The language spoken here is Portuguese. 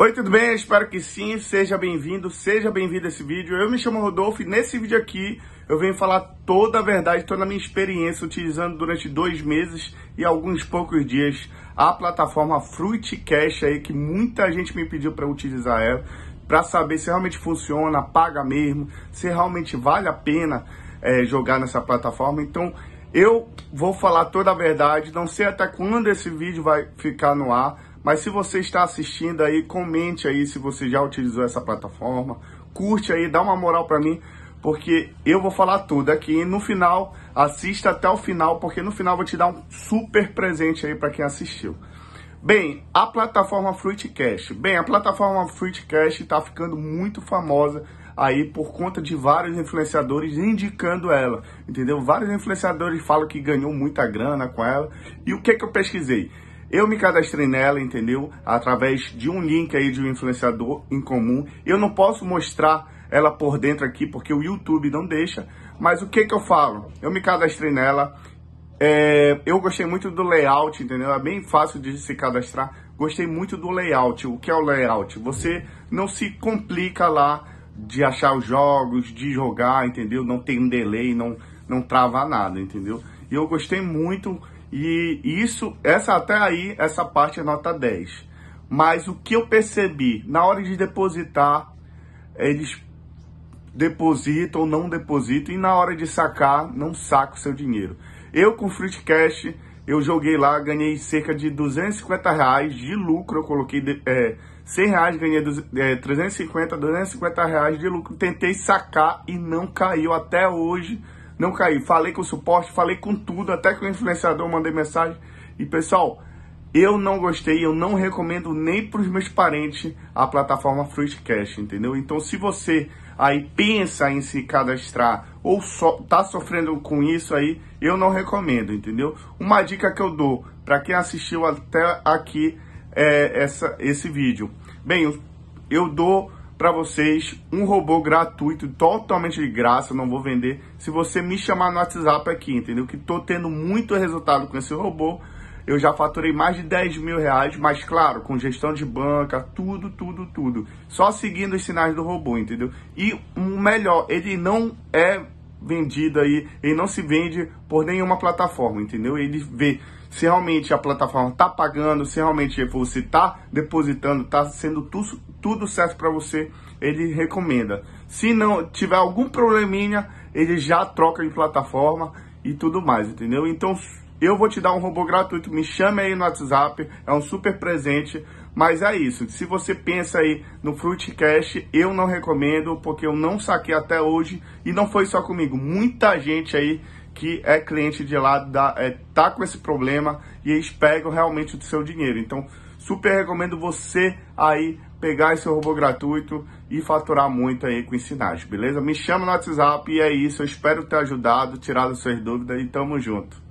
Oi, tudo bem? espero que sim, seja bem-vindo, seja bem-vindo a esse vídeo. Eu me chamo Rodolfo e nesse vídeo aqui eu venho falar toda a verdade, toda a minha experiência utilizando durante dois meses e alguns poucos dias a plataforma Fruit Cash aí que muita gente me pediu para utilizar ela, para saber se realmente funciona, paga mesmo, se realmente vale a pena é, jogar nessa plataforma. Então eu vou falar toda a verdade, não sei até quando esse vídeo vai ficar no ar mas se você está assistindo aí, comente aí se você já utilizou essa plataforma, curte aí, dá uma moral para mim, porque eu vou falar tudo aqui. E no final, assista até o final, porque no final eu vou te dar um super presente aí para quem assistiu. Bem, a plataforma Cash. Bem, a plataforma Cash está ficando muito famosa aí por conta de vários influenciadores indicando ela, entendeu? Vários influenciadores falam que ganhou muita grana com ela. E o que, que eu pesquisei? Eu me cadastrei nela, entendeu? Através de um link aí de um influenciador em comum. Eu não posso mostrar ela por dentro aqui porque o YouTube não deixa. Mas o que que eu falo? Eu me cadastrei nela. É, eu gostei muito do layout, entendeu? É bem fácil de se cadastrar. Gostei muito do layout. O que é o layout? Você não se complica lá de achar os jogos, de jogar, entendeu? Não tem delay, não, não trava nada, entendeu? E eu gostei muito e isso, essa até aí, essa parte é nota 10. Mas o que eu percebi, na hora de depositar, eles depositam ou não depositam, e na hora de sacar, não saca o seu dinheiro. Eu com Fruit Cash, eu joguei lá, ganhei cerca de 250 reais de lucro, eu coloquei é, 100 reais, ganhei é, 350, 250 reais de lucro, tentei sacar e não caiu até hoje, não caí. Falei com o suporte, falei com tudo, até com o influenciador mandei mensagem. E pessoal, eu não gostei, eu não recomendo nem para os meus parentes a plataforma Fruitcast, entendeu? Então, se você aí pensa em se cadastrar ou so, tá sofrendo com isso aí, eu não recomendo, entendeu? Uma dica que eu dou para quem assistiu até aqui é essa, esse vídeo. Bem, eu, eu dou para vocês um robô gratuito, totalmente de graça, não vou vender. Se você me chamar no WhatsApp aqui, entendeu? Que tô tendo muito resultado com esse robô. Eu já faturei mais de 10 mil reais, mas claro, com gestão de banca, tudo, tudo, tudo. Só seguindo os sinais do robô, entendeu? E o melhor, ele não é vendida aí, ele não se vende por nenhuma plataforma, entendeu? Ele vê se realmente a plataforma tá pagando, se realmente você tá depositando, tá sendo tu, tudo certo para você, ele recomenda. Se não tiver algum probleminha, ele já troca de plataforma e tudo mais, entendeu? Então eu vou te dar um robô gratuito, me chame aí no WhatsApp, é um super presente. Mas é isso. Se você pensa aí no Fruitcast, eu não recomendo, porque eu não saquei até hoje. E não foi só comigo. Muita gente aí que é cliente de lá dá, é, tá com esse problema e eles pegam realmente o seu dinheiro. Então, super recomendo você aí pegar esse robô gratuito e faturar muito aí com ensinagem, beleza? Me chama no WhatsApp e é isso. Eu espero ter ajudado, tirado suas dúvidas e tamo junto.